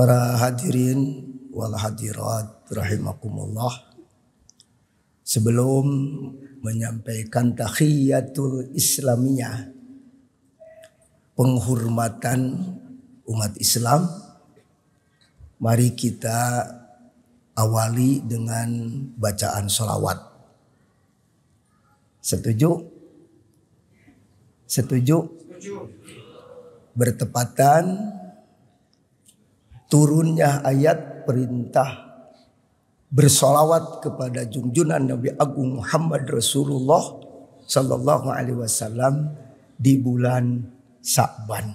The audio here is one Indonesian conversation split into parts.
Para hadirin wal hadirat rahimakumullah. Sebelum menyampaikan takhiyatul islaminya, penghormatan umat Islam mari kita awali dengan bacaan solawat setuju setuju bertepatan turunnya ayat perintah bersolawat kepada junjungan Nabi Agung Muhammad Rasulullah Sallallahu Alaihi Wasallam di bulan Sa'ban.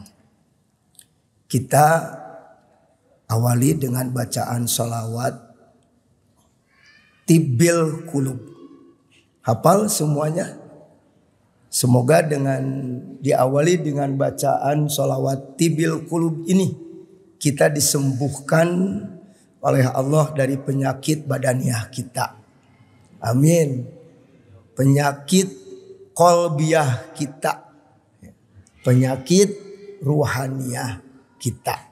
Kita awali dengan bacaan solawat Tibil Kulub. Hafal semuanya? Semoga dengan diawali dengan bacaan solawat Tibil Kulub ini kita disembuhkan oleh Allah dari penyakit badaniah kita. Amin. Penyakit kolbiah kita. Penyakit ruhaniah kita.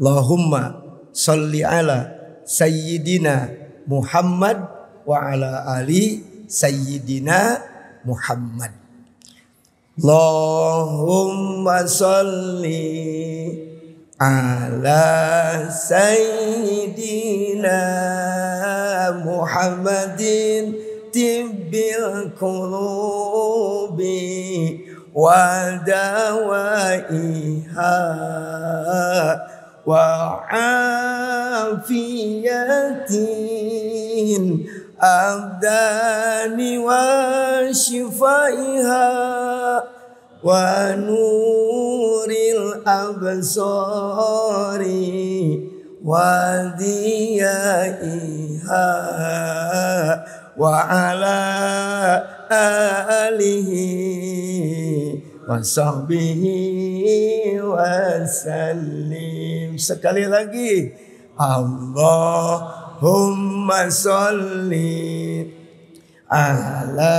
Allahumma salli ala sayyidina Muhammad wa ala ali sayyidina Muhammad. Allahumma salli على سيدنا محمد طب القلوب ودوائها وعافية أبدان وشفائها wa nuril absari wa diyaiha wa ala alihi wa sahbihi wa salim sekali lagi Allahumma salli على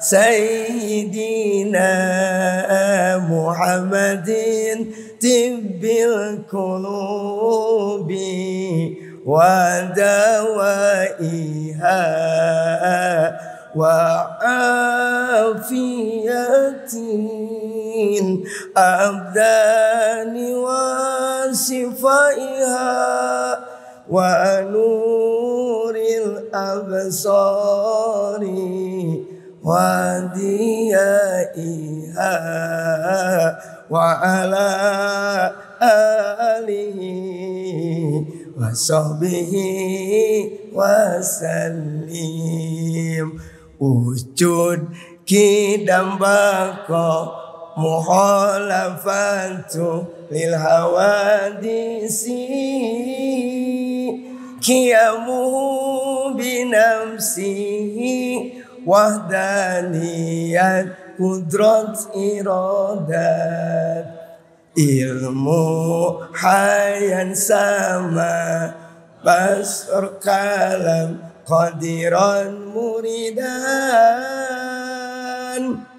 سيدنا محمد طب القلوب ودوائها وعافية أبدان وشفائها ونور al-absari wa diya'iha wa ala ali wa sahbihi wa sallim ujud ki dambako muhalafantu lil hawadisi Kiamu بنفسه وحدانية قدرة إرادات ilmu hayan sama basur kalam qadiran muridan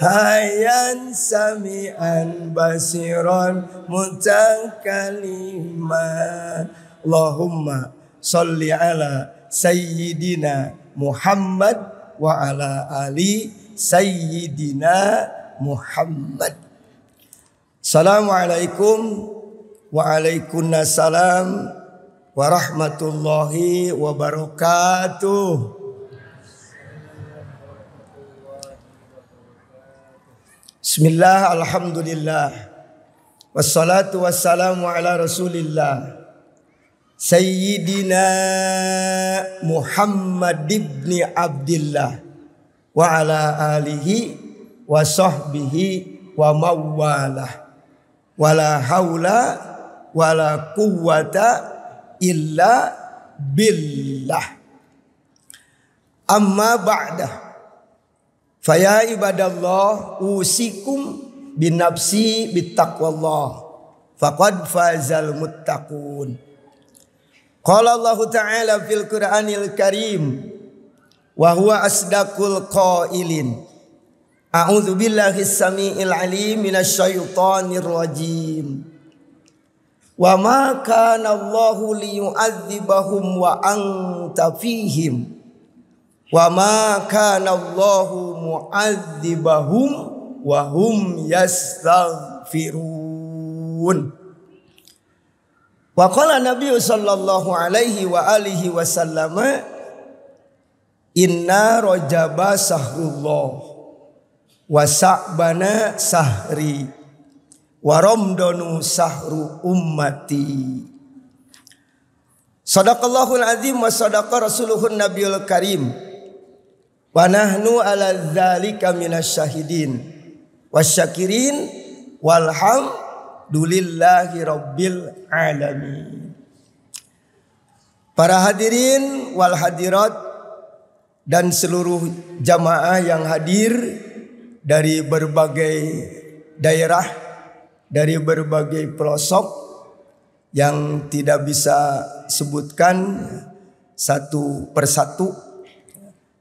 hayan sami'an basiron mutakalima Allahumma salli ala sayyidina Muhammad wa ala ali sayyidina Muhammad Assalamualaikum waalaikumsalam warahmatullahi wabarakatuh Bismillah, Alhamdulillah. Wassalatu wassalamu ala rasulillah. Sayyidina Muhammad ibn Abdullah. Wa ala alihi wa sahbihi wa mawalah. Wala hawla wala quwwata illa billah. Amma ba'dah. Faya ibadallah usikum bin nafsi bittaqwallah. Faqad fazal muttaqun. Qala Allah Ta'ala fil Qur'anil Karim wa huwa asdaqul qailin. A'udzu billahi samiil alim minasy syaithanir rajim. Wa ma kana Allahu liyu'adzibahum wa anta fihim. Wa ma kana Allahu mu'adzibahum wa hum yastaghfirun. Wa qala Nabi sallallahu alaihi wa alihi wasallam Inna rojaba sahrullah Wa sa'bana sahri Wa romdonu sahru ummati Sadaqallahul azim wa sadaqa rasuluhun nabiul karim Wa nahnu ala dzalika minasyahidin wasyakirin walhamdulillahi rabbil alamin. Para hadirin wal hadirat dan seluruh jamaah yang hadir dari berbagai daerah, dari berbagai pelosok yang tidak bisa sebutkan satu persatu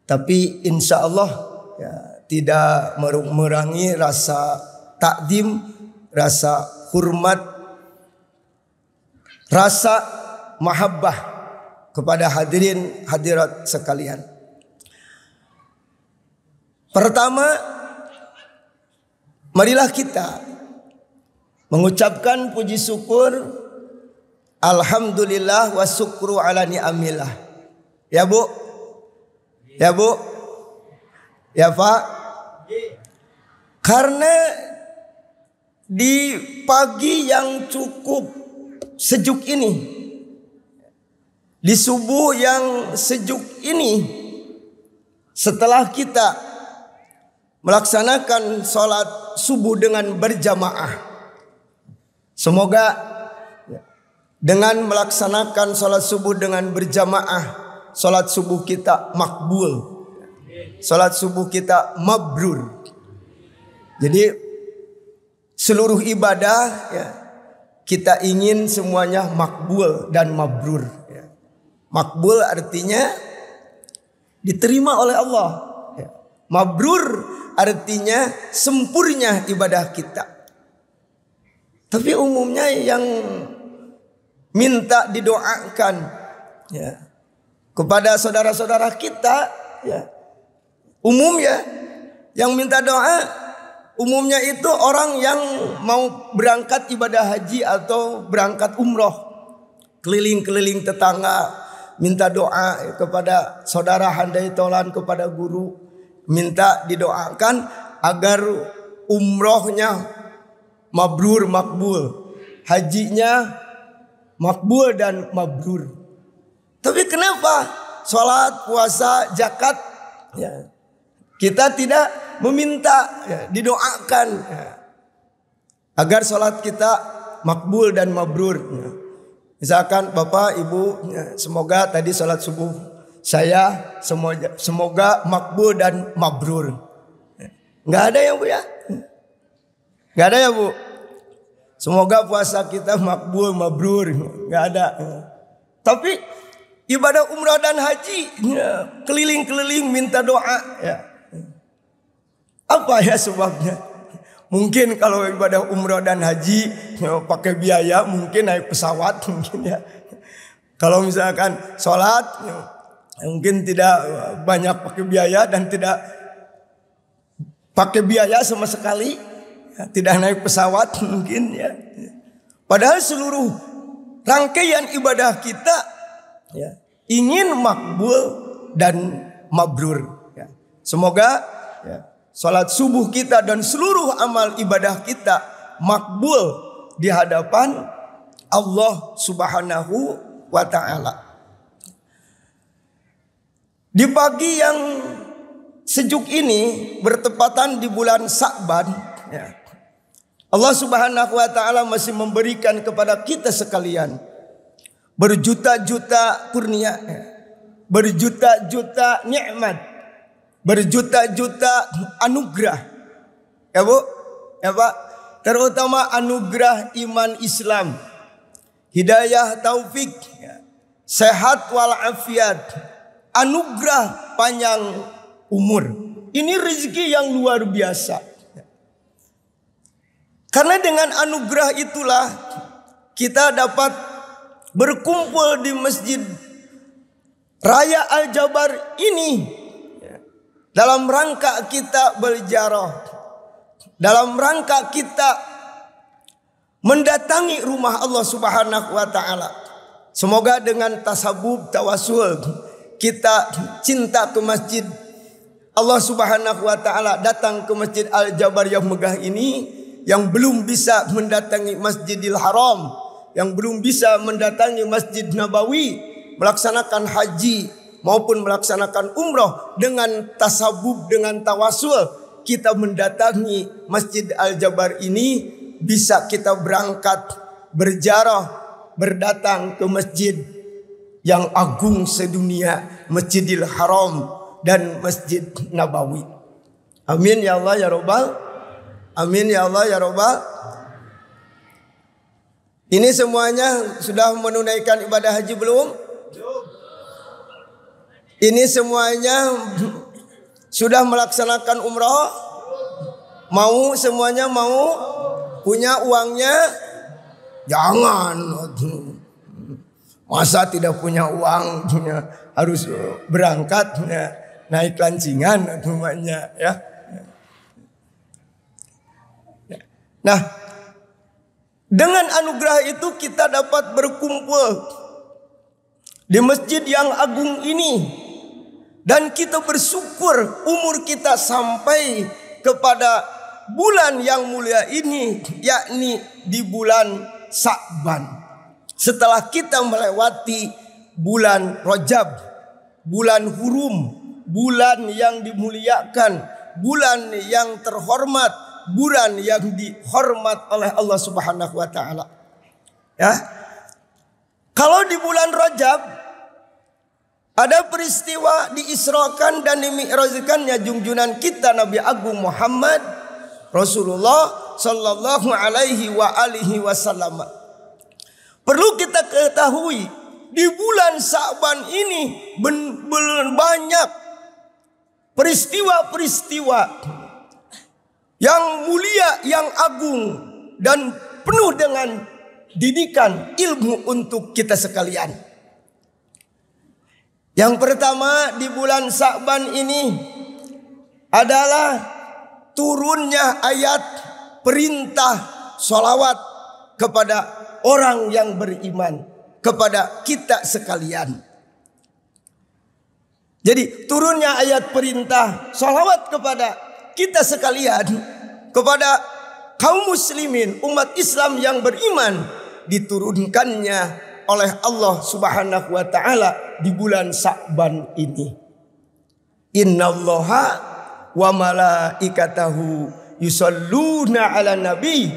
tapi insya Allah ya, tidak merangi rasa takdim, rasa hormat, rasa mahabbah kepada hadirin hadirat sekalian. Pertama, marilah kita mengucapkan puji syukur Alhamdulillah wa syukru ala ni'amillah. Ya Bu, Ya Bu? Ya Pak? Karena di pagi yang cukup sejuk ini, di subuh yang sejuk ini, setelah kita melaksanakan sholat subuh dengan berjamaah, semoga dengan melaksanakan sholat subuh dengan berjamaah Salat subuh kita makbul. Salat subuh kita mabrur. Jadi seluruh ibadah ya, kita ingin semuanya makbul dan mabrur. Ya. Makbul artinya diterima oleh Allah. Ya. Mabrur artinya sempurna ibadah kita. Tapi umumnya yang minta didoakan ya kepada saudara-saudara kita ya. Umumnya yang minta doa umumnya itu orang yang mau berangkat ibadah haji atau berangkat umroh keliling-keliling tetangga minta doa kepada saudara handai tolan kepada guru minta didoakan agar umrohnya mabrur makbul hajinya makbul dan mabrur tapi kenapa sholat, puasa, zakat ya, kita tidak meminta, ya, didoakan ya, agar sholat kita makbul dan mabrur. Ya. Misalkan bapak, ibu, ya, semoga tadi sholat subuh saya semoga, semoga makbul dan mabrur. Ya. Nggak ada ya bu ya? Nggak ada ya bu? Semoga puasa kita makbul, mabrur. Ya. Nggak ada. Ya. Tapi ibadah umrah dan haji ya, keliling-keliling minta doa ya. Apa ya sebabnya? Mungkin kalau ibadah umrah dan haji ya, pakai biaya mungkin naik pesawat mungkin ya. Kalau misalkan sholat ya, mungkin tidak ya, banyak pakai biaya dan tidak pakai biaya sama sekali. Ya, tidak naik pesawat mungkin ya. Padahal seluruh rangkaian ibadah kita ya. ingin makbul dan mabrur. Ya. Semoga ya, sholat subuh kita dan seluruh amal ibadah kita makbul di hadapan Allah Subhanahu wa taala. Di pagi yang sejuk ini bertepatan di bulan Sa'ban ya, Allah Subhanahu wa taala masih memberikan kepada kita sekalian berjuta-juta kurnia, berjuta-juta nikmat, berjuta-juta anugerah. Ya Bu? Ya Pak? Terutama anugerah iman Islam. Hidayah taufik, ya. sehat walafiat, anugerah panjang umur. Ini rezeki yang luar biasa. Karena dengan anugerah itulah kita dapat berkumpul di masjid Raya Al-Jabar ini dalam rangka kita berziarah dalam rangka kita mendatangi rumah Allah Subhanahu wa taala semoga dengan tasabub tawasul kita cinta ke masjid Allah Subhanahu wa taala datang ke Masjid Al-Jabar yang megah ini yang belum bisa mendatangi Masjidil Haram yang belum bisa mendatangi Masjid Nabawi melaksanakan haji maupun melaksanakan umroh dengan tasabub dengan tawasul kita mendatangi Masjid Al-Jabar ini bisa kita berangkat berjarah berdatang ke masjid yang agung sedunia Masjidil Haram dan Masjid Nabawi. Amin ya Allah ya Robbal. Amin ya Allah ya Robbal. Ini semuanya sudah menunaikan ibadah haji belum? Ini semuanya sudah melaksanakan umroh? Mau semuanya mau? Punya uangnya? Jangan. Masa tidak punya uang? punya Harus berangkat naik lancingan namanya ya. Nah, dengan anugerah itu kita dapat berkumpul di masjid yang agung ini dan kita bersyukur umur kita sampai kepada bulan yang mulia ini yakni di bulan Sa'ban. Setelah kita melewati bulan Rajab, bulan Hurum, bulan yang dimuliakan, bulan yang terhormat, takburan yang dihormat oleh Allah Subhanahu wa taala. Ya. Kalau di bulan Rajab ada peristiwa diisrokan dan dimi'rajkannya junjungan kita Nabi Agung Muhammad Rasulullah sallallahu alaihi wa alihi wasallam. Perlu kita ketahui di bulan Sa'ban ini ben, banyak peristiwa-peristiwa yang mulia, yang agung dan penuh dengan didikan ilmu untuk kita sekalian. Yang pertama di bulan Sa'ban ini adalah turunnya ayat perintah solawat kepada orang yang beriman, kepada kita sekalian. Jadi turunnya ayat perintah solawat kepada kita sekalian kepada kaum muslimin umat Islam yang beriman diturunkannya oleh Allah Subhanahu wa taala di bulan Sa'ban ini. Innallaha wa malaikatahu yusalluna 'ala nabi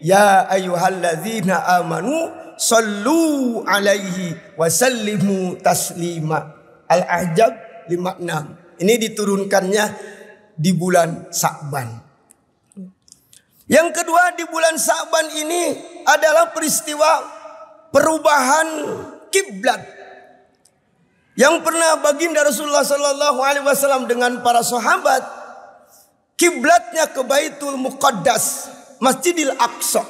ya ayyuhalladzina amanu sallu 'alaihi wa sallimu taslima. Al-Ahzab 56. Ini diturunkannya di bulan Sa'ban. Yang kedua di bulan Sa'ban ini adalah peristiwa perubahan kiblat yang pernah baginda Rasulullah Sallallahu Alaihi Wasallam dengan para sahabat kiblatnya ke Baitul Muqaddas Masjidil Aqsa.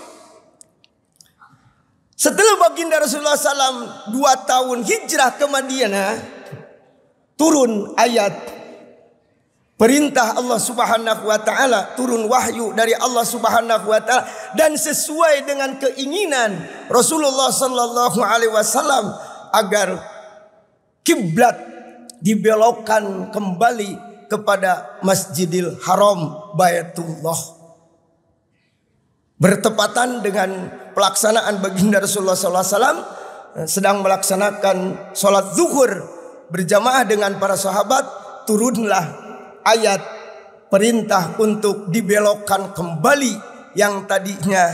Setelah baginda Rasulullah SAW dua tahun hijrah ke Madinah, turun ayat perintah Allah Subhanahu wa taala, turun wahyu dari Allah Subhanahu wa taala dan sesuai dengan keinginan Rasulullah sallallahu alaihi wasallam agar kiblat dibelokkan kembali kepada Masjidil Haram Baitullah. Bertepatan dengan pelaksanaan baginda Rasulullah sallallahu alaihi wasallam sedang melaksanakan sholat zuhur berjamaah dengan para sahabat turunlah ayat perintah untuk dibelokkan kembali yang tadinya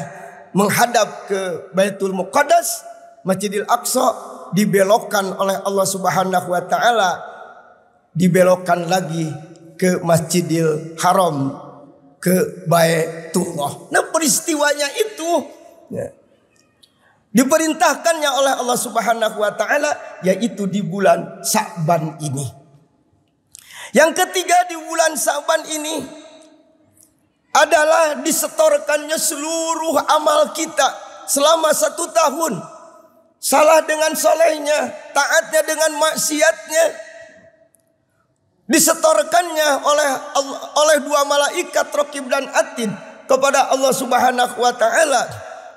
menghadap ke Baitul Muqaddas, Masjidil Aqsa dibelokkan oleh Allah Subhanahu wa taala dibelokkan lagi ke Masjidil Haram ke Baitullah. Nah, peristiwanya itu ya, diperintahkannya oleh Allah Subhanahu wa taala yaitu di bulan Sa'ban ini. Yang ketiga di bulan Saban ini adalah disetorkannya seluruh amal kita selama satu tahun. Salah dengan solehnya, taatnya dengan maksiatnya. Disetorkannya oleh oleh dua malaikat Rokib dan Atid kepada Allah Subhanahu wa taala.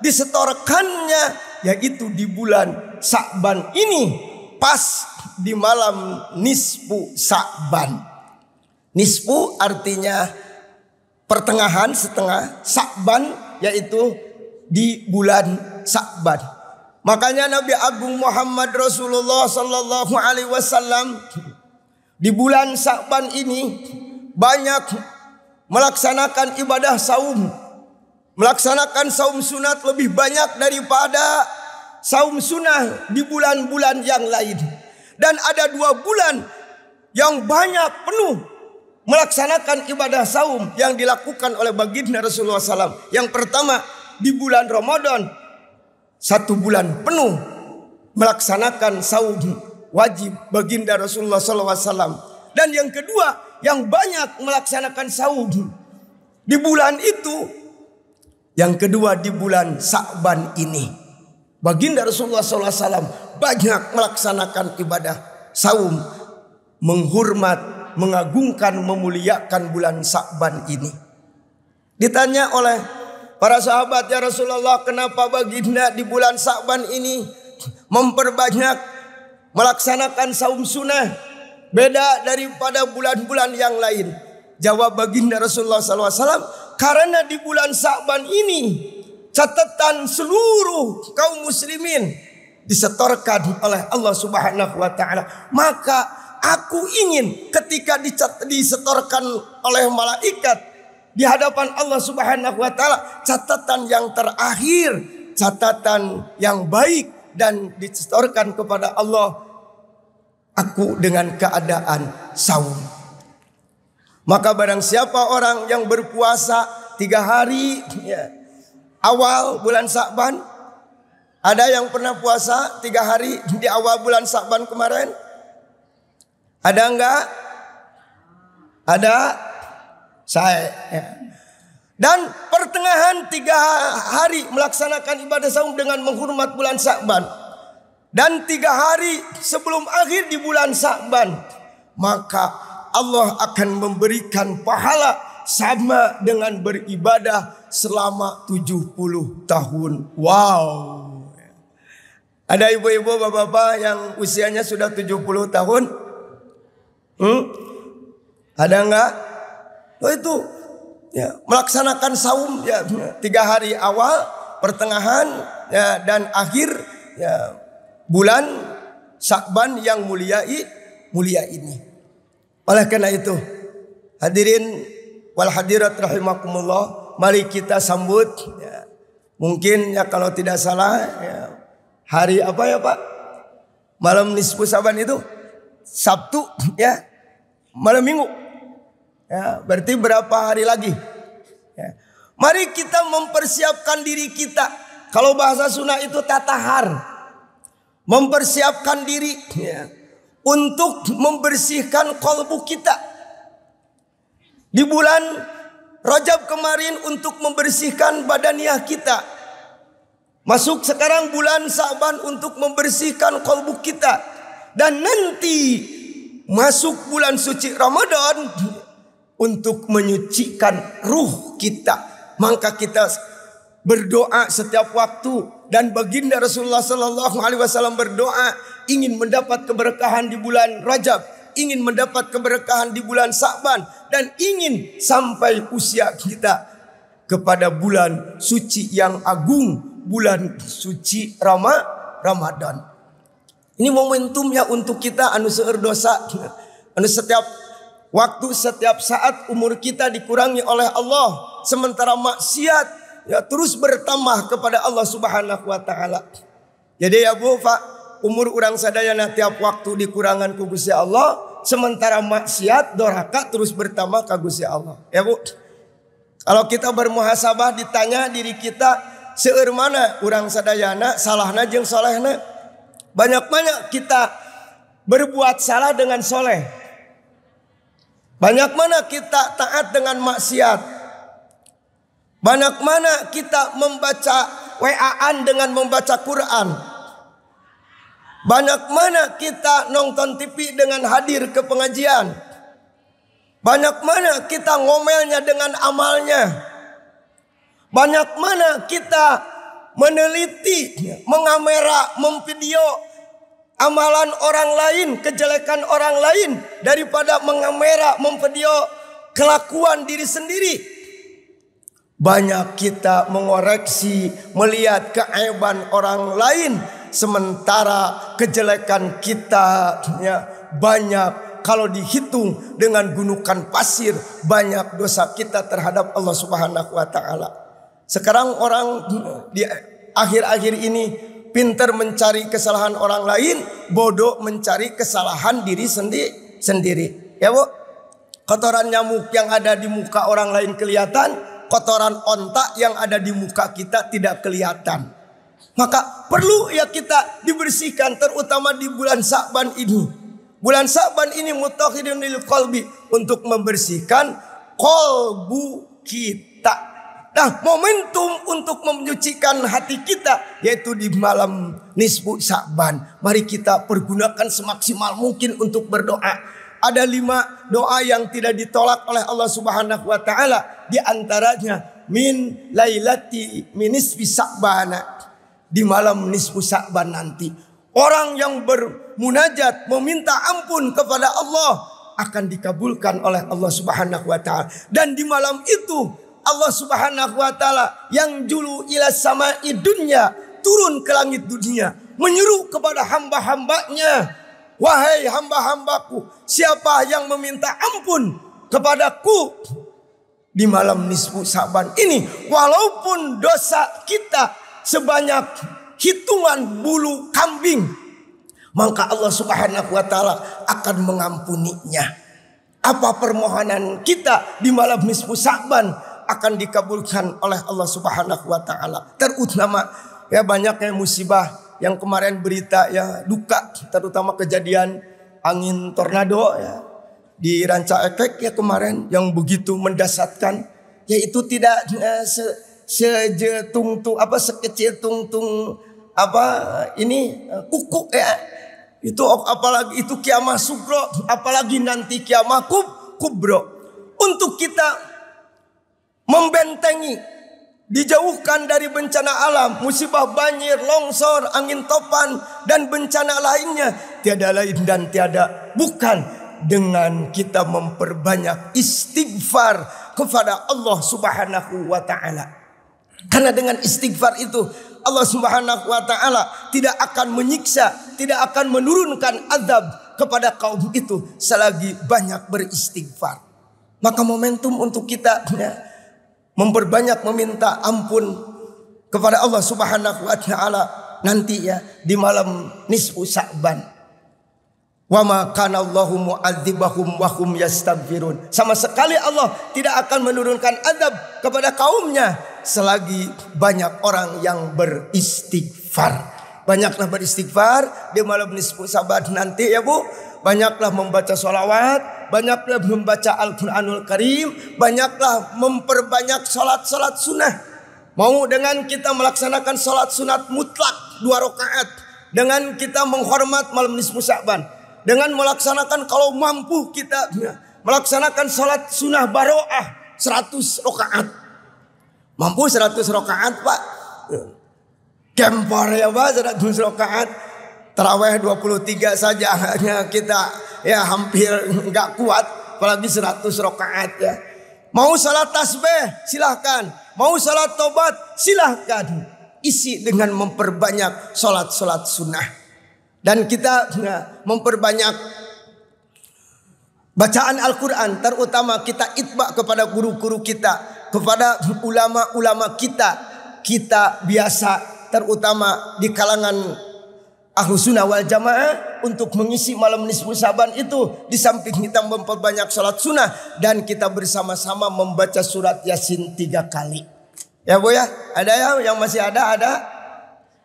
Disetorkannya yaitu di bulan Sa'ban ini pas di malam nisfu Sa'ban. Nisfu artinya pertengahan setengah Sa'ban yaitu di bulan Sa'ban. Makanya Nabi Agung Muhammad Rasulullah Sallallahu Alaihi Wasallam di bulan Sa'ban ini banyak melaksanakan ibadah saum, melaksanakan saum sunat lebih banyak daripada saum sunnah di bulan-bulan yang lain. Dan ada dua bulan yang banyak penuh melaksanakan ibadah saum yang dilakukan oleh baginda Rasulullah SAW. Yang pertama di bulan Ramadan satu bulan penuh melaksanakan saum wajib baginda Rasulullah SAW. Dan yang kedua yang banyak melaksanakan saum di bulan itu yang kedua di bulan Sa'ban ini. Baginda Rasulullah SAW banyak melaksanakan ibadah saum, menghormat, mengagungkan, memuliakan bulan Sa'ban ini. Ditanya oleh para sahabat ya Rasulullah, kenapa baginda di bulan Sa'ban ini memperbanyak melaksanakan saum sunnah beda daripada bulan-bulan yang lain? Jawab baginda Rasulullah SAW, karena di bulan Sa'ban ini catatan seluruh kaum muslimin disetorkan oleh Allah Subhanahu wa taala. Maka aku ingin ketika disetorkan oleh malaikat di hadapan Allah Subhanahu wa taala catatan yang terakhir, catatan yang baik dan disetorkan kepada Allah aku dengan keadaan saum. Maka barang siapa orang yang berpuasa tiga hari ya, awal bulan Sa'ban? Ada yang pernah puasa tiga hari di awal bulan Sa'ban kemarin? Ada enggak? Ada? Saya. Ya. Dan pertengahan tiga hari melaksanakan ibadah saum dengan menghormat bulan Sa'ban. Dan tiga hari sebelum akhir di bulan Sa'ban. Maka Allah akan memberikan pahala sama dengan beribadah selama 70 tahun. Wow. Ada ibu-ibu bapak-bapak yang usianya sudah 70 tahun? Hmm? Ada enggak? Oh itu ya, melaksanakan saum ya tiga hari awal, pertengahan ya, dan akhir ya, bulan Syakban yang mulia mulia ini. Oleh karena itu, hadirin wal hadirat rahimakumullah. Mari kita sambut ya. Mungkin ya kalau tidak salah ya, hari apa ya Pak? Malam nisfu Saban itu Sabtu ya. Malam Minggu. Ya, berarti berapa hari lagi? Ya. Mari kita mempersiapkan diri kita. Kalau bahasa sunnah itu tatahar. Mempersiapkan diri ya. untuk membersihkan kolbu kita di bulan Rajab kemarin untuk membersihkan badaniah kita. Masuk sekarang bulan Saban untuk membersihkan kolbu kita. Dan nanti masuk bulan suci Ramadan untuk menyucikan ruh kita. Maka kita berdoa setiap waktu dan baginda Rasulullah Sallallahu Alaihi Wasallam berdoa ingin mendapat keberkahan di bulan Rajab ingin mendapat keberkahan di bulan Sa'ban dan ingin sampai usia kita kepada bulan suci yang agung, bulan suci Ramadan. Ini momentumnya untuk kita anu seueur dosa. Anu setiap waktu, setiap saat umur kita dikurangi oleh Allah, sementara maksiat ya terus bertambah kepada Allah Subhanahu wa taala. Jadi ya Bu, Pak, umur orang sadayana tiap waktu dikurangan ku Gusti Allah sementara maksiat doraka terus bertambah ka Gusti Allah ya Bu kalau kita bermuhasabah ditanya diri kita seueur mana urang sadayana salahna jeung solehna banyak-banyak kita berbuat salah dengan soleh banyak mana kita taat dengan maksiat banyak mana kita membaca waan dengan membaca Quran banyak mana kita nonton TV dengan hadir ke pengajian. Banyak mana kita ngomelnya dengan amalnya. Banyak mana kita meneliti, mengamera, memvideo amalan orang lain, kejelekan orang lain daripada mengamera, memvideo kelakuan diri sendiri. Banyak kita mengoreksi, melihat keaiban orang lain sementara kejelekan kita ya, banyak kalau dihitung dengan gunukan pasir banyak dosa kita terhadap Allah Subhanahu wa taala. Sekarang orang di akhir-akhir ini pintar mencari kesalahan orang lain, bodoh mencari kesalahan diri sendi sendiri. Ya, Bu. Kotoran nyamuk yang ada di muka orang lain kelihatan, kotoran ontak yang ada di muka kita tidak kelihatan. Maka perlu ya kita dibersihkan terutama di bulan Sa'ban ini. Bulan Sa'ban ini mutakhir lil qalbi untuk membersihkan kolbu kita. Nah, momentum untuk menyucikan hati kita yaitu di malam nisfu Sa'ban. Mari kita pergunakan semaksimal mungkin untuk berdoa. Ada lima doa yang tidak ditolak oleh Allah Subhanahu wa taala, di antaranya min lailati minis bisabana di malam nisfu Sa'ban nanti. Orang yang bermunajat meminta ampun kepada Allah akan dikabulkan oleh Allah Subhanahu wa taala. Dan di malam itu Allah Subhanahu wa taala yang julu ila sama dunya turun ke langit dunia menyeru kepada hamba-hambanya wahai hamba-hambaku siapa yang meminta ampun kepadaku di malam nisfu Saban ini walaupun dosa kita sebanyak hitungan bulu kambing, maka Allah Subhanahu wa taala akan mengampuninya. Apa permohonan kita di malam nisfu Sa'ban akan dikabulkan oleh Allah Subhanahu wa taala. Terutama ya banyaknya musibah yang kemarin berita ya duka terutama kejadian angin tornado ya di Ranca Ekek ya kemarin yang begitu mendasatkan yaitu tidak eh, se sejetung tung apa sekecil tung tung apa ini kukuk ya itu apalagi itu kiamah sugro apalagi nanti kiamah kub kubro untuk kita membentengi dijauhkan dari bencana alam, musibah banjir, longsor, angin topan dan bencana lainnya tiada lain dan tiada bukan dengan kita memperbanyak istighfar kepada Allah Subhanahu wa taala. Karena dengan istighfar itu Allah Subhanahu wa taala tidak akan menyiksa, tidak akan menurunkan azab kepada kaum itu selagi banyak beristighfar. Maka momentum untuk kita ya, memperbanyak meminta ampun kepada Allah Subhanahu wa taala nanti ya di malam nisfu Sa'ban. Wa ma kana Allahu mu'adzibahum wa hum yastaghfirun. Sama sekali Allah tidak akan menurunkan adab kepada kaumnya selagi banyak orang yang beristighfar. Banyaklah beristighfar dia malam nisfu sabat nanti ya Bu. Banyaklah membaca sholawat, banyaklah membaca Al-Quranul Karim, banyaklah memperbanyak sholat-sholat sunnah. Mau dengan kita melaksanakan sholat sunat mutlak dua rakaat, dengan kita menghormat malam nisfu sya'ban dengan melaksanakan kalau mampu kita melaksanakan sholat sunnah baroah 100 rakaat Mampu 100 rakaat pak. Gempor ya pak 100 rakaat. Terawih 23 saja hanya kita ya hampir nggak kuat. Apalagi 100 rakaat ya. Mau salat tasbih silahkan. Mau salat tobat silahkan. Isi dengan memperbanyak salat-salat sunnah. Dan kita ya, memperbanyak bacaan Al-Quran. Terutama kita itba kepada guru-guru kita kepada ulama-ulama kita kita biasa terutama di kalangan ahlu sunnah wal jamaah untuk mengisi malam nisfu saban itu di samping kita memperbanyak sholat sunnah dan kita bersama-sama membaca surat yasin tiga kali ya bu ya ada ya yang masih ada ada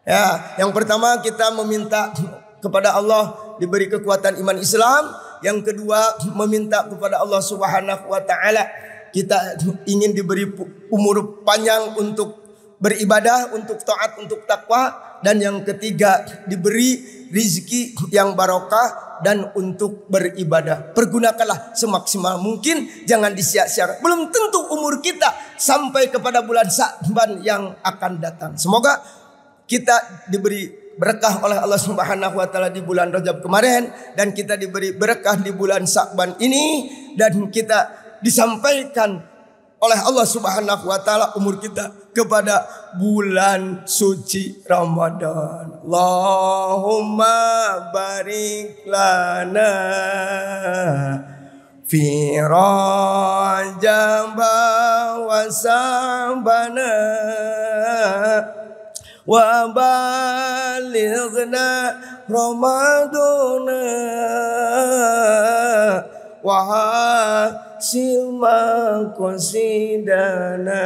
ya yang pertama kita meminta kepada Allah diberi kekuatan iman Islam yang kedua meminta kepada Allah Subhanahu wa taala kita ingin diberi umur panjang untuk beribadah, untuk taat, untuk takwa dan yang ketiga diberi rizki yang barokah dan untuk beribadah. Pergunakanlah semaksimal mungkin, jangan disia-siakan. Belum tentu umur kita sampai kepada bulan Sa'ban yang akan datang. Semoga kita diberi berkah oleh Allah Subhanahu wa taala di bulan Rajab kemarin dan kita diberi berkah di bulan Sa'ban ini dan kita disampaikan oleh Allah Subhanahu wa taala umur kita kepada bulan suci Ramadan. Allahumma barik lana fi rajab wa sabana wa balighna Ramadan wa silma qasidana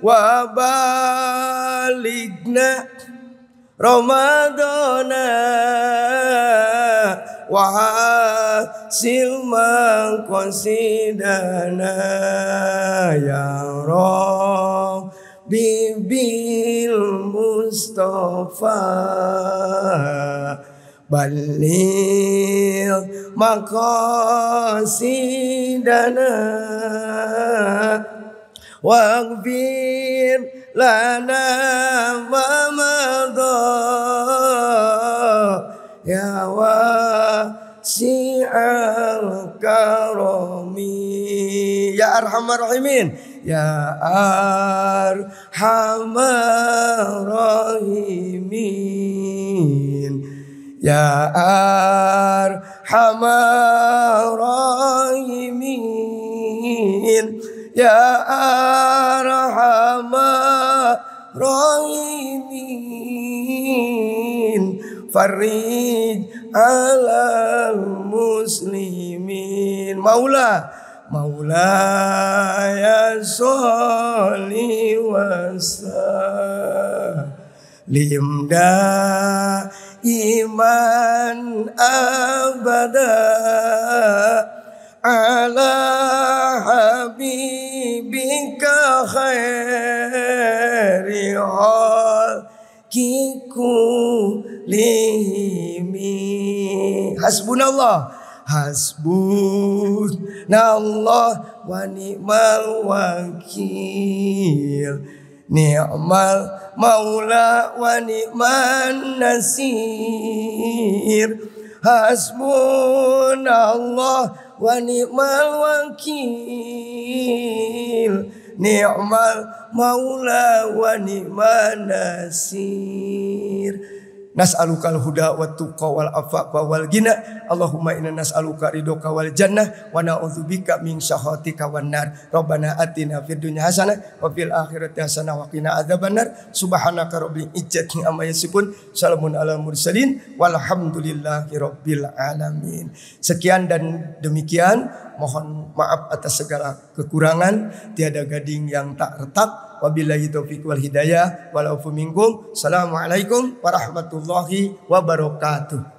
wa baligna Ramadana wa silma qasidana ya Rabb bibil Mustafa balil maqasidana waghfir lana wa madha ya wa si'al karami ya arhamar rahimin ya arhamar rahimin Ya Arhamar Rahimin Ya Arhamar Rahimin Farid alal muslimin Maula Maula ya soli wasa Limda iman abada ala habibika khairi kiku lihimi hasbunallah hasbunallah wa ni'mal wakil Ni'mal maula wa ni'man nasir Hasbunallah wa ni'mal wakil Ni'mal maula wa ni'man nasir al huda wa tuqa wal afafa wal gina. Allahumma inna nas'aluka ridoka wal jannah wa na'udzubika min syahwatika wan nar. Rabbana atina fir dunya hasanah wa fil akhirati hasanah wa qina nar Subhanaka rabbil izzati amma yasifun. Salamun ala mursalin walhamdulillahi rabbil alamin. Sekian dan demikian mohon maaf atas segala kekurangan tiada gading yang tak retak Wabillahi taufiq wal hidayah. Walaufu minkum. Assalamualaikum warahmatullahi wabarakatuh.